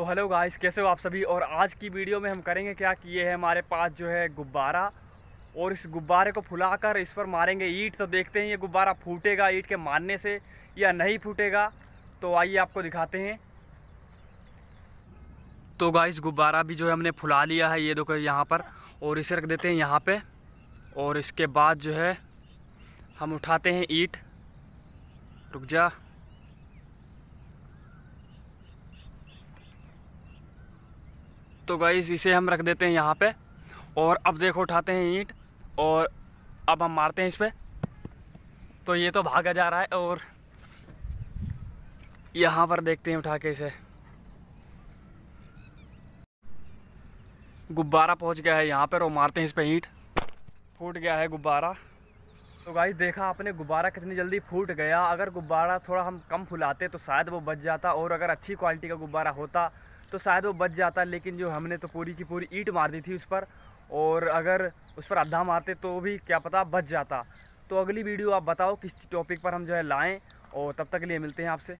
तो hello guys कैसे हो आप सभी और आज की वीडियो में हम करेंगे क्या कि ये है हमारे पास जो है गुब्बारा और इस गुब्बारे को फुलाकर इस पर मारेंगे ईट तो देखते हैं ये गुब्बारा फूटेगा ईट के मारने से या नहीं फूटेगा तो आइए आपको दिखाते हैं तो गाइस गुब्बारा भी जो है हमने फुला लिया है ये देखो यहाँ पर और इसे रख देते हैं यहाँ पर और इसके बाद जो है हम उठाते हैं ईट रुक जा तो गाइस इसे हम रख देते हैं यहाँ पे और अब देखो उठाते हैं ईंट और अब हम मारते हैं इस पर तो ये तो भागा जा रहा है और यहाँ पर देखते हैं उठा के इसे गुब्बारा पहुँच गया है यहाँ पर और मारते हैं इस पर ईंट फूट गया है गुब्बारा तो गाइस देखा आपने गुब्बारा कितनी जल्दी फूट गया अगर गुब्बारा थोड़ा हम कम फुलाते तो शायद वो बच जाता और अगर अच्छी क्वालिटी का गुब्बारा होता तो शायद वो बच जाता लेकिन जो हमने तो पूरी की पूरी ईट मार दी थी उस पर और अगर उस पर अद्धा मारते तो भी क्या पता बच जाता तो अगली वीडियो आप बताओ किस टॉपिक पर हम जो है लाएँ और तब तक के लिए मिलते हैं आपसे